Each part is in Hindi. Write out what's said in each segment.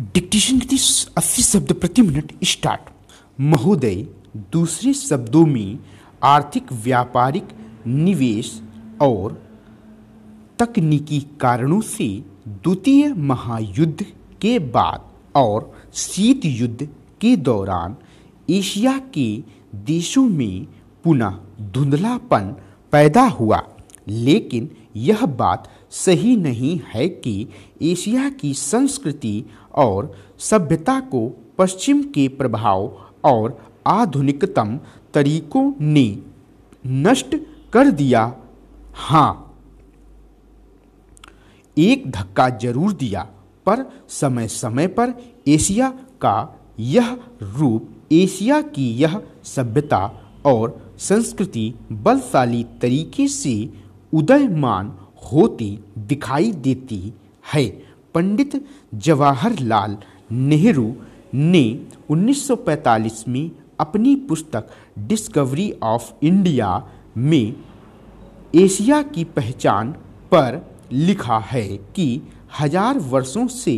डिक्टेशन की अस्सी शब्द प्रति मिनट स्टार्ट महोदय दूसरे शब्दों में आर्थिक व्यापारिक निवेश और तकनीकी कारणों से द्वितीय महायुद्ध के बाद और शीत युद्ध के दौरान एशिया के देशों में पुनः धुंधलापन पैदा हुआ लेकिन यह बात सही नहीं है कि एशिया की संस्कृति और सभ्यता को पश्चिम के प्रभाव और आधुनिकतम तरीकों ने नष्ट कर दिया हाँ एक धक्का जरूर दिया पर समय समय पर एशिया का यह रूप एशिया की यह सभ्यता और संस्कृति बलशाली तरीके से उदयमान होती दिखाई देती है पंडित जवाहरलाल नेहरू ने 1945 में अपनी पुस्तक डिस्कवरी ऑफ इंडिया में एशिया की पहचान पर लिखा है कि हजार वर्षों से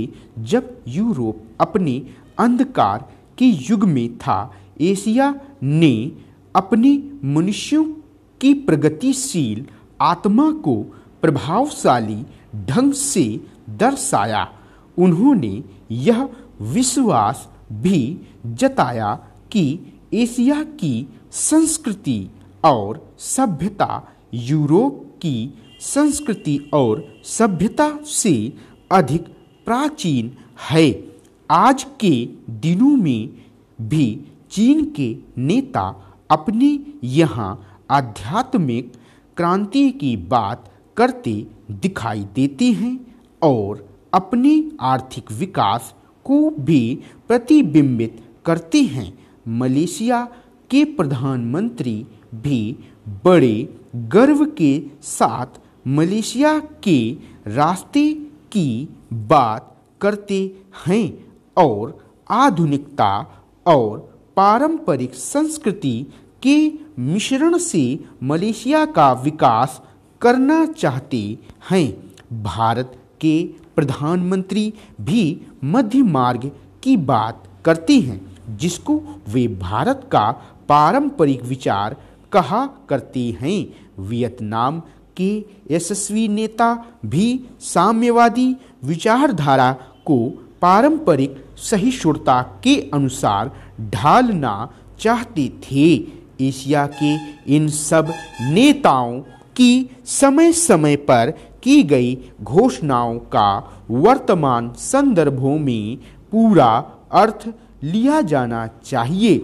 जब यूरोप अपने अंधकार के युग में था एशिया ने अपने मनुष्यों की प्रगतिशील आत्मा को प्रभावशाली ढंग से दर्शाया उन्होंने यह विश्वास भी जताया कि एशिया की संस्कृति और सभ्यता यूरोप की संस्कृति और सभ्यता से अधिक प्राचीन है आज के दिनों में भी चीन के नेता अपने यहाँ आध्यात्मिक क्रांति की बात करते दिखाई देते हैं और अपने आर्थिक विकास को भी प्रतिबिंबित करते हैं मलेशिया के प्रधानमंत्री भी बड़े गर्व के साथ मलेशिया के रास्ते की बात करते हैं और आधुनिकता और पारंपरिक संस्कृति के मिश्रण से मलेशिया का विकास करना चाहते हैं भारत के प्रधानमंत्री भी मध्य मार्ग की बात करते हैं जिसको वे भारत का पारंपरिक विचार कहा करते हैं वियतनाम के यशस्वी नेता भी साम्यवादी विचारधारा को पारंपरिक सहिष्णुता के अनुसार ढालना चाहते थे एशिया के इन सब नेताओं कि समय समय पर की गई घोषणाओं का वर्तमान संदर्भों में पूरा अर्थ लिया जाना चाहिए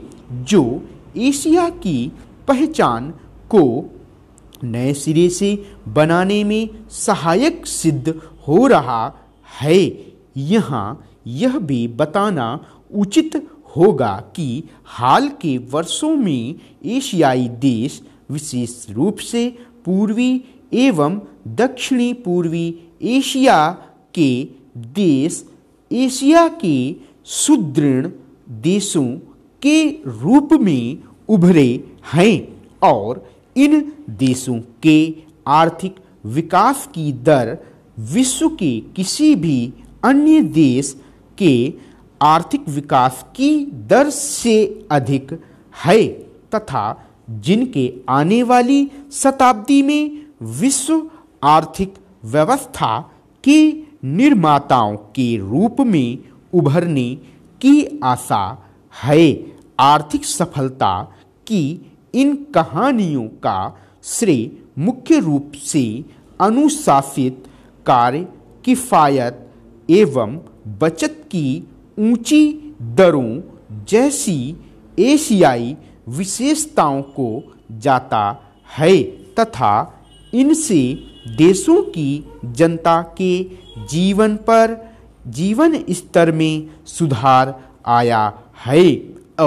जो एशिया की पहचान को नए सिरे से बनाने में सहायक सिद्ध हो रहा है यहाँ यह भी बताना उचित होगा कि हाल के वर्षों में एशियाई देश विशेष रूप से पूर्वी एवं दक्षिणी पूर्वी एशिया के देश एशिया के सुदृढ़ देशों के रूप में उभरे हैं और इन देशों के आर्थिक विकास की दर विश्व के किसी भी अन्य देश के आर्थिक विकास की दर से अधिक है तथा जिनके आने वाली शताब्दी में विश्व आर्थिक व्यवस्था के निर्माताओं के रूप में उभरने की आशा है आर्थिक सफलता की इन कहानियों का श्रेय मुख्य रूप से अनुशासित कार्य किफ़ायत एवं बचत की ऊंची दरों जैसी एशियाई विशेषताओं को जाता है तथा इनसे देशों की जनता के जीवन पर जीवन स्तर में सुधार आया है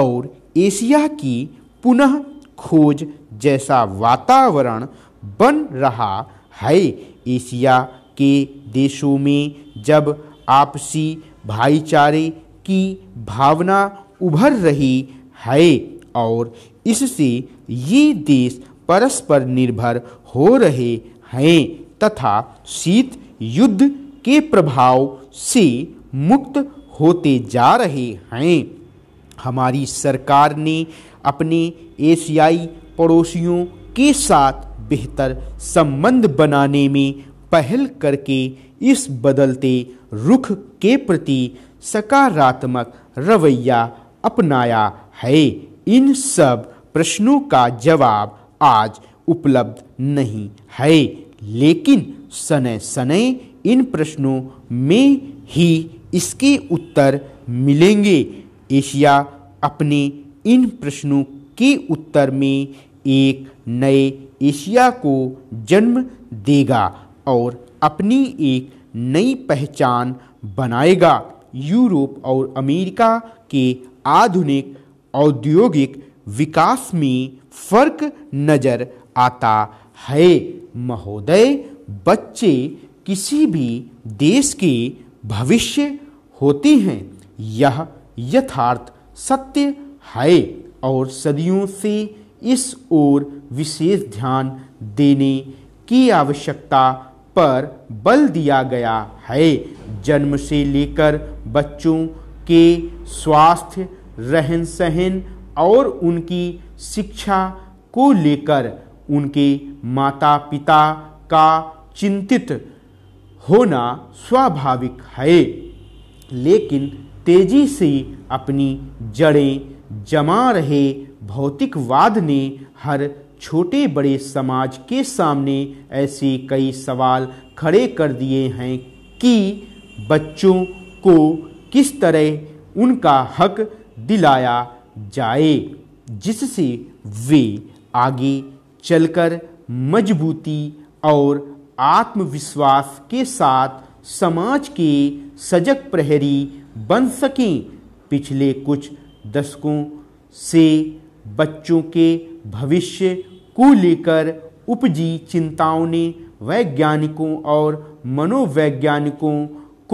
और एशिया की पुनः खोज जैसा वातावरण बन रहा है एशिया के देशों में जब आपसी भाईचारे की भावना उभर रही है और इससे ये देश परस्पर निर्भर हो रहे हैं तथा शीत युद्ध के प्रभाव से मुक्त होते जा रहे हैं हमारी सरकार ने अपने एशियाई पड़ोसियों के साथ बेहतर संबंध बनाने में पहल करके इस बदलते रुख के प्रति सकारात्मक रवैया अपनाया है इन सब प्रश्नों का जवाब आज उपलब्ध नहीं है लेकिन सने सने इन प्रश्नों में ही इसके उत्तर मिलेंगे एशिया अपने इन प्रश्नों के उत्तर में एक नए एशिया को जन्म देगा और अपनी एक नई पहचान बनाएगा यूरोप और अमेरिका के आधुनिक औद्योगिक विकास में फर्क नजर आता है महोदय बच्चे किसी भी देश के भविष्य होते हैं यह यथार्थ सत्य है और सदियों से इस ओर विशेष ध्यान देने की आवश्यकता पर बल दिया गया है जन्म से लेकर बच्चों के स्वास्थ्य रहन सहन और उनकी शिक्षा को लेकर उनके माता पिता का चिंतित होना स्वाभाविक है लेकिन तेजी से अपनी जड़ें जमा रहे भौतिकवाद ने हर छोटे बड़े समाज के सामने ऐसे कई सवाल खड़े कर दिए हैं कि बच्चों को किस तरह उनका हक दिलाया जाए जिससे वे आगे चलकर मजबूती और आत्मविश्वास के साथ समाज के सजग प्रहरी बन सकें पिछले कुछ दशकों से बच्चों के भविष्य को लेकर उपजी चिंताओं ने वैज्ञानिकों और मनोवैज्ञानिकों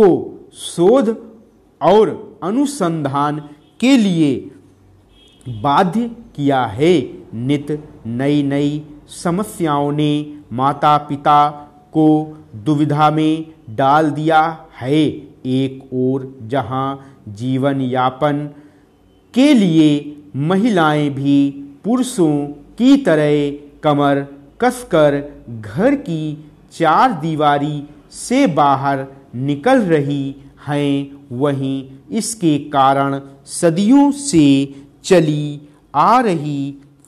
को शोध और अनुसंधान के लिए बाध्य किया है नित नई नई समस्याओं ने माता पिता को दुविधा में डाल दिया है एक ओर जहां जीवन यापन के लिए महिलाएं भी पुरुषों की तरह कमर कसकर घर की चार दीवारी से बाहर निकल रही हैं वहीं इसके कारण सदियों से चली आ रही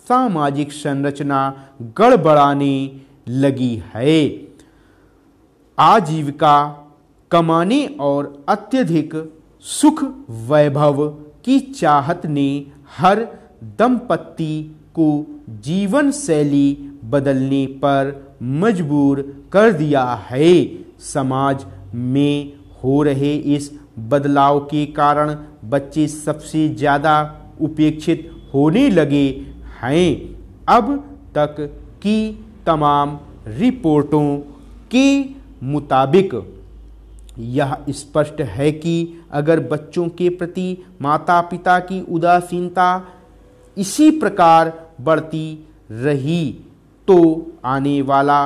सामाजिक संरचना गड़बड़ाने लगी है आजीविका कमाने और अत्यधिक सुख वैभव की चाहत ने हर दंपत्ति को जीवन शैली बदलने पर मजबूर कर दिया है समाज में हो रहे इस बदलाव के कारण बच्चे सबसे ज़्यादा उपेक्षित होने लगे हैं अब तक की तमाम रिपोर्टों के मुताबिक यह स्पष्ट है कि अगर बच्चों के प्रति माता पिता की उदासीनता इसी प्रकार बढ़ती रही तो आने वाला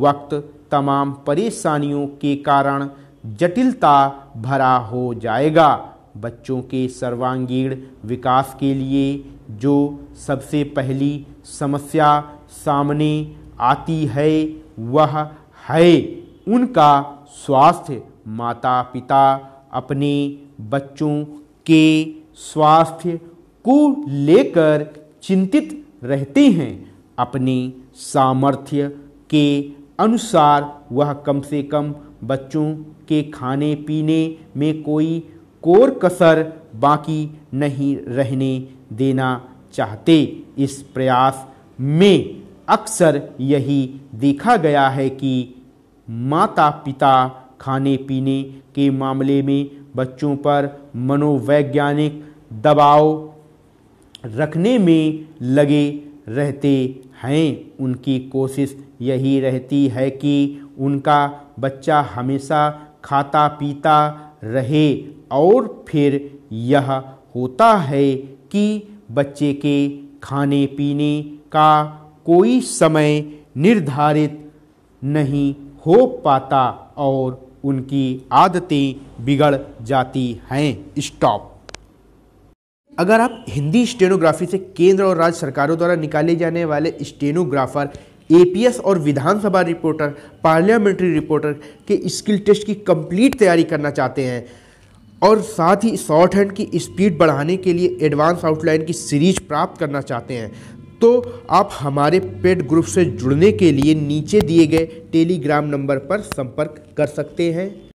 वक्त तमाम परेशानियों के कारण जटिलता भरा हो जाएगा बच्चों के सर्वांगीण विकास के लिए जो सबसे पहली समस्या सामने आती है वह है उनका स्वास्थ्य माता पिता अपने बच्चों के स्वास्थ्य को लेकर चिंतित रहते हैं अपने सामर्थ्य के अनुसार वह कम से कम बच्चों के खाने पीने में कोई कोर कसर बाकी नहीं रहने देना चाहते इस प्रयास में अक्सर यही देखा गया है कि माता पिता खाने पीने के मामले में बच्चों पर मनोवैज्ञानिक दबाव रखने में लगे रहते हैं उनकी कोशिश यही रहती है कि उनका बच्चा हमेशा खाता पीता रहे और फिर यह होता है कि बच्चे के खाने पीने का कोई समय निर्धारित नहीं हो पाता और उनकी आदतें बिगड़ जाती हैं स्टॉप अगर आप हिंदी स्टेनोग्राफी से केंद्र और राज्य सरकारों द्वारा निकाले जाने वाले स्टेनोग्राफर एपीएस और विधानसभा रिपोर्टर पार्लियामेंट्री रिपोर्टर के स्किल टेस्ट की कंप्लीट तैयारी करना चाहते हैं और साथ ही शॉर्ट हैंड की स्पीड बढ़ाने के लिए एडवांस आउटलाइन की सीरीज प्राप्त करना चाहते हैं तो आप हमारे पेड ग्रुप से जुड़ने के लिए नीचे दिए गए टेलीग्राम नंबर पर संपर्क कर सकते हैं